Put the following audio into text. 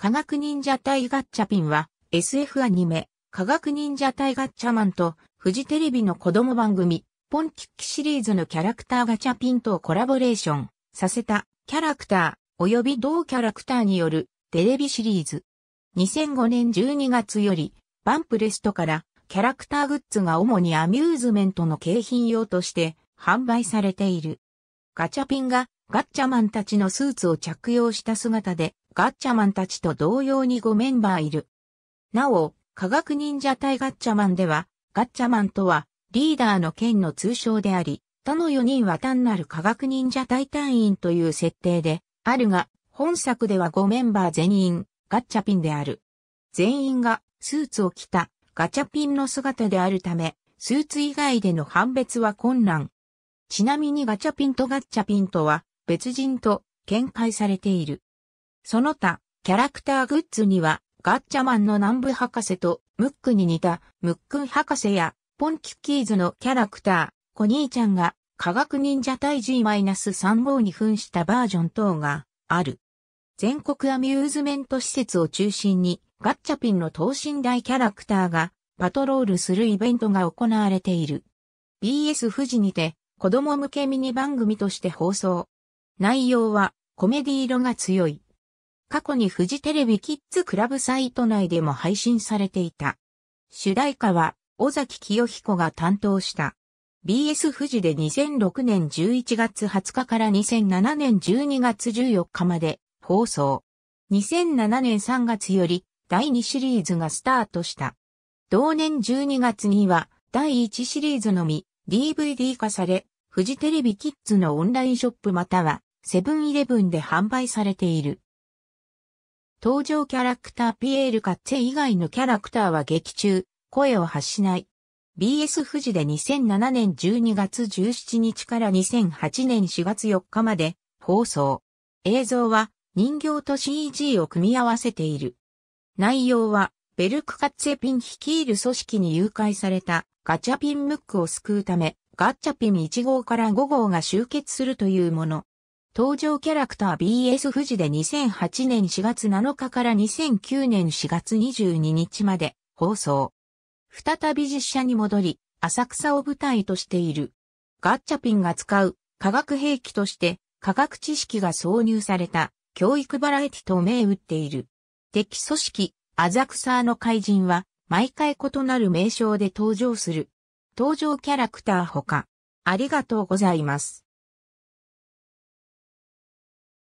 科学忍者隊ガッチャピンは SF アニメ、科学忍者隊ガッチャマンとフジテレビの子供番組、ポンキッキシリーズのキャラクターガチャピンとコラボレーションさせたキャラクター及び同キャラクターによるテレビシリーズ。2005年12月よりバンプレストからキャラクターグッズが主にアミューズメントの景品用として販売されている。ガチャピンがガッチャマンたちのスーツを着用した姿でガッチャマンたちと同様に5メンバーいる。なお、科学忍者対ガッチャマンでは、ガッチャマンとは、リーダーの剣の通称であり、他の4人は単なる科学忍者対隊員という設定で、あるが、本作では5メンバー全員、ガッチャピンである。全員が、スーツを着た、ガチャピンの姿であるため、スーツ以外での判別は困難。ちなみにガチャピンとガッチャピンとは、別人と、見解されている。その他、キャラクターグッズには、ガッチャマンの南部博士とムックに似たムックン博士や、ポンキッキーズのキャラクター、コニーちゃんが、科学忍者対 G-35 に扮したバージョン等がある。全国アミューズメント施設を中心に、ガッチャピンの等身大キャラクターがパトロールするイベントが行われている。BS 富士にて子供向けミニ番組として放送。内容はコメディ色が強い。過去にフジテレビキッズクラブサイト内でも配信されていた。主題歌は、尾崎清彦が担当した。BS 富士で2006年11月20日から2007年12月14日まで放送。2007年3月より第2シリーズがスタートした。同年12月には第1シリーズのみ DVD 化され、フジテレビキッズのオンラインショップまたはセブンイレブンで販売されている。登場キャラクターピエール・カッツェ以外のキャラクターは劇中、声を発しない。BS 富士で2007年12月17日から2008年4月4日まで放送。映像は人形と CG を組み合わせている。内容はベルクカッツェピン率いる組織に誘拐されたガチャピンムックを救うためガッチャピン1号から5号が集結するというもの。登場キャラクター BS 富士で2008年4月7日から2009年4月22日まで放送。再び実写に戻り、浅草を舞台としている。ガッチャピンが使う化学兵器として科学知識が挿入された教育バラエティと銘打っている。敵組織、アザクサーの怪人は毎回異なる名称で登場する。登場キャラクターほか。ありがとうございます。